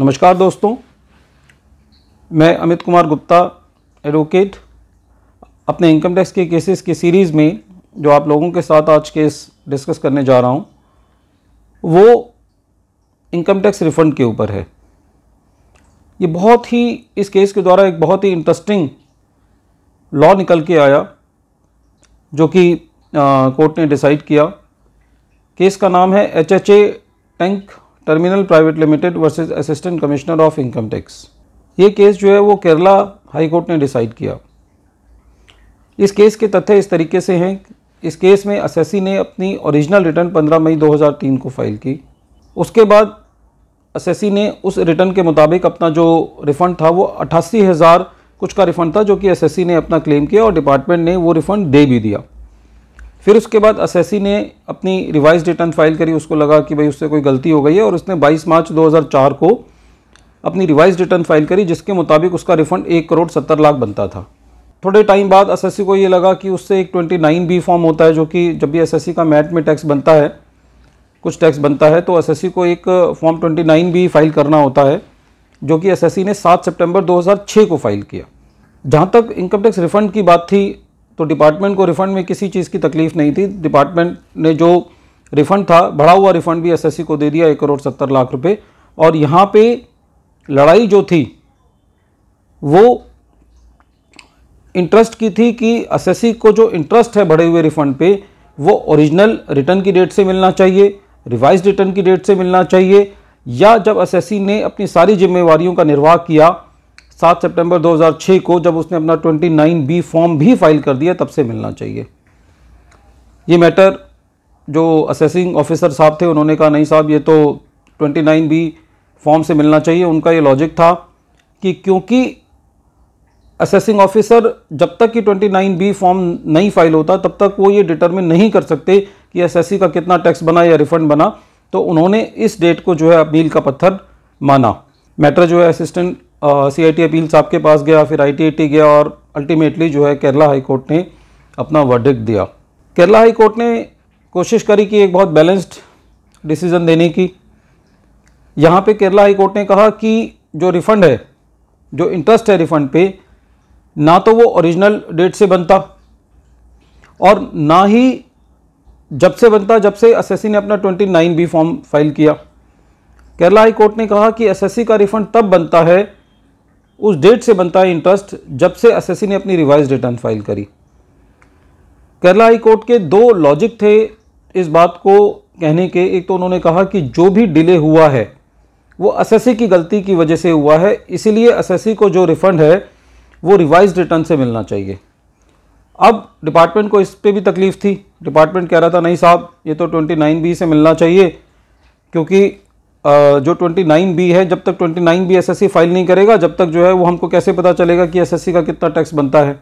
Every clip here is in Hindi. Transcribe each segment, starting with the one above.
नमस्कार दोस्तों मैं अमित कुमार गुप्ता एडवोकेट अपने इनकम टैक्स के केसेस की सीरीज़ में जो आप लोगों के साथ आज केस डिस्कस करने जा रहा हूँ वो इनकम टैक्स रिफ़ंड के ऊपर है ये बहुत ही इस केस के द्वारा एक बहुत ही इंटरेस्टिंग लॉ निकल के आया जो कि कोर्ट ने डिसाइड किया केस का नाम है H H A tank terminal private limited versus assistant commissioner of income tax ये केस जो है वो केरला हाई कोर्ट ने डिसाइड किया इस केस के तथ्य इस तरीके से हैं इस केस में असेसी ने अपनी ओरिजिनल रिटर्न 15 मई 2003 को फाइल की उसके बाद असेसी ने उस रिटर्न के मुताबिक अपना जो रिफ़ंड था वो अट्ठासी हज़ार कुछ का रिफ़ंड था जो कि एसएससी ने अपना क्लेम किया और डिपार्टमेंट ने वो रिफ़ंड दे भी दिया फिर उसके बाद असेसी ने अपनी रिवाइज रिटर्न फाइल करी उसको लगा कि भाई उससे कोई गलती हो गई है और उसने 22 मार्च 2004 को अपनी रिवाइज रिटर्न फाइल करी जिसके मुताबिक उसका रिफंड एक करोड़ सत्तर लाख बनता था थोड़े टाइम बाद एसएससी को ये लगा कि उससे एक ट्वेंटी नाइन बी फॉर्म होता है जो कि जब भी एसएससी का मैट में टैक्स बनता है कुछ टैक्स बनता है तो एसएससी को एक form twenty nine B file करना होता है जो कि एसएससी ने सात सितंबर 2006 को फाइल किया जहाँ तक इनकम टैक्स रिफंड की बात थी तो डिपार्टमेंट को रिफ़ंड में किसी चीज़ की तकलीफ़ नहीं थी डिपार्टमेंट ने जो रिफ़ंड था बढ़ा हुआ रिफ़ंड भी एसएससी को दे दिया एक करोड़ सत्तर लाख रुपए और यहाँ पे लड़ाई जो थी वो इंटरेस्ट की थी कि एसएससी को जो इंटरेस्ट है बढ़े हुए रिफ़ंड पे वो ओरिजिनल रिटर्न की डेट से मिलना चाहिए रिवाइज रिटर्न की डेट से मिलना चाहिए या जब एसएससी ने अपनी सारी जिम्मेवारियों का निर्वाह किया सात सितंबर 2006 को जब उसने अपना 29 बी फॉर्म भी फाइल कर दिया तब से मिलना चाहिए ये मैटर जो असेसिंग ऑफिसर साहब थे उन्होंने कहा नहीं साहब ये तो 29 बी फॉर्म से मिलना चाहिए उनका ये लॉजिक था कि क्योंकि असेसिंग ऑफिसर जब तक कि 29 बी फॉर्म नहीं फाइल होता तब तक वो ये डिटरमिन नहीं कर सकते कि एस का कितना टैक्स बना या रिफंड बना तो उन्होंने इस डेट को जो है अपील का पत्थर माना मैटर जो है assistant C I T appeals आपके पास गया फिर आई टी गया और अल्टीमेटली जो है केरला हाई कोर्ट ने अपना वर्डिक्ट दिया केरला हाई कोर्ट ने कोशिश करी कि एक बहुत बैलेंस्ड डिसीज़न देने की यहाँ पे केरला हाई कोर्ट ने कहा कि जो रिफ़ंड है जो इंटरेस्ट है रिफ़ंड पे ना तो वो ओरिजिनल डेट से बनता और ना ही जब से बनता जब से एसएससी ने अपना 29 बी फॉर्म फाइल किया केरला हाई कोर्ट ने कहा कि एसएससी का रिफ़ंड तब बनता है उस डेट से बनता है इंटरेस्ट जब से एस ने अपनी रिवाइज रिटर्न फाइल करी केरला हाई कोर्ट के दो लॉजिक थे इस बात को कहने के एक तो उन्होंने कहा कि जो भी डिले हुआ है वो एस की गलती की वजह से हुआ है इसीलिए एस को जो रिफंड है वो रिवाइज रिटर्न से मिलना चाहिए अब डिपार्टमेंट को इस पर भी तकलीफ़ थी डिपार्टमेंट कह रहा था नहीं साहब ये तो ट्वेंटी नाइन बी से मिलना चाहिए क्योंकि जो 29 बी है जब तक 29 बी एसएससी फाइल नहीं करेगा जब तक जो है वो हमको कैसे पता चलेगा कि एसएससी का कितना टैक्स बनता है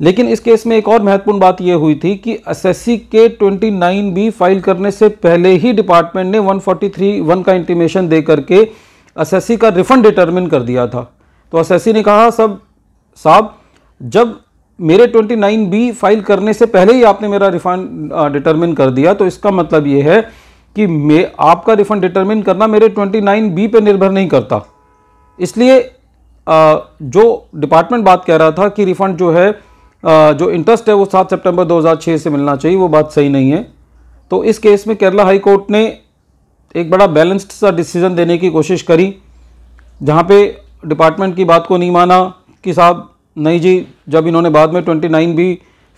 लेकिन इस केस में एक और महत्वपूर्ण बात यह हुई थी कि एसएससी के 29 बी फाइल करने से पहले ही डिपार्टमेंट ने 143 वन का इंटीमेशन दे करके एसएससी का रिफंड डिटर्मिन कर दिया था तो एसएससी ने कहा सब साहब जब मेरे 29 बी फाइल करने से पहले ही आपने मेरा रिफंड डिटर्मिन कर दिया तो इसका मतलब ये है कि मैं आपका रिफंड डिटरमिन करना मेरे 29 बी पे निर्भर नहीं करता इसलिए जो डिपार्टमेंट बात कह रहा था कि रिफंड जो है जो इंटरेस्ट है वो 7 सितंबर 2006 से मिलना चाहिए वो बात सही नहीं है तो इस केस में केरला हाई कोर्ट ने एक बड़ा बैलेंस्ड सा डिसीज़न देने की कोशिश करी जहाँ पे डिपार्टमेंट की बात को नहीं माना कि साहब नहीं जी जब इन्होंने बाद में 29 बी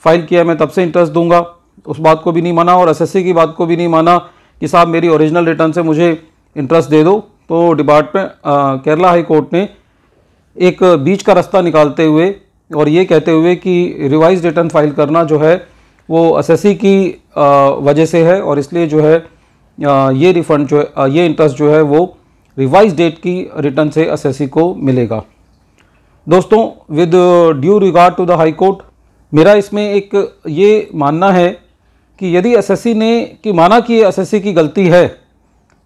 फाइल किया मैं तब से इंटरेस्ट दूंगा उस बात को भी नहीं माना और एसएससी की बात को भी नहीं माना कि साहब मेरी ओरिजिनल रिटर्न से मुझे इंटरेस्ट दे दो तो डिपार्टमेंट केरला हाई कोर्ट ने एक बीच का रास्ता निकालते हुए और ये कहते हुए कि रिवाइज रिटर्न फाइल करना जो है वो असेसी की वजह से है और इसलिए जो है आ, ये रिफंड जो है ये इंटरेस्ट जो है वो रिवाइज डेट की रिटर्न से असेसी को मिलेगा दोस्तों with due regard to the high court मेरा इसमें एक ये मानना है कि यदि एसएससी ने कि माना कि एसएससी की गलती है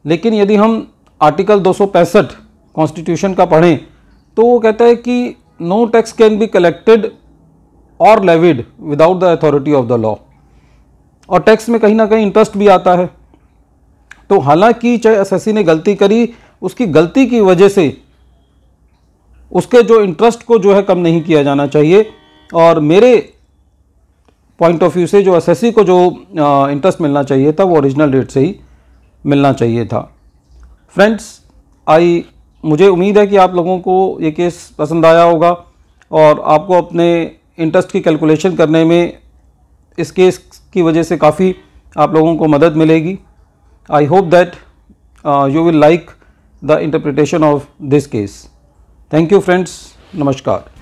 लेकिन यदि हम आर्टिकल दो कॉन्स्टिट्यूशन का पढ़ें तो वो कहता है कि no tax can be collected और levied without the authority of the law और टैक्स में कहीं ना कहीं इंटरेस्ट भी आता है तो हालांकि चाहे एसएससी ने गलती करी उसकी गलती की वजह से उसके जो इंटरेस्ट को जो है कम नहीं किया जाना चाहिए और मेरे पॉइंट ऑफ व्यू से जो एस को जो इंटरेस्ट मिलना चाहिए था वो ओरिजिनल रेट से ही मिलना चाहिए था फ्रेंड्स आई मुझे उम्मीद है कि आप लोगों को ये केस पसंद आया होगा और आपको अपने इंटरेस्ट की कैलकुलेशन करने में इस केस की वजह से काफ़ी आप लोगों को मदद मिलेगी I hope that you will like the interpretation of this case thank you friends नमस्कार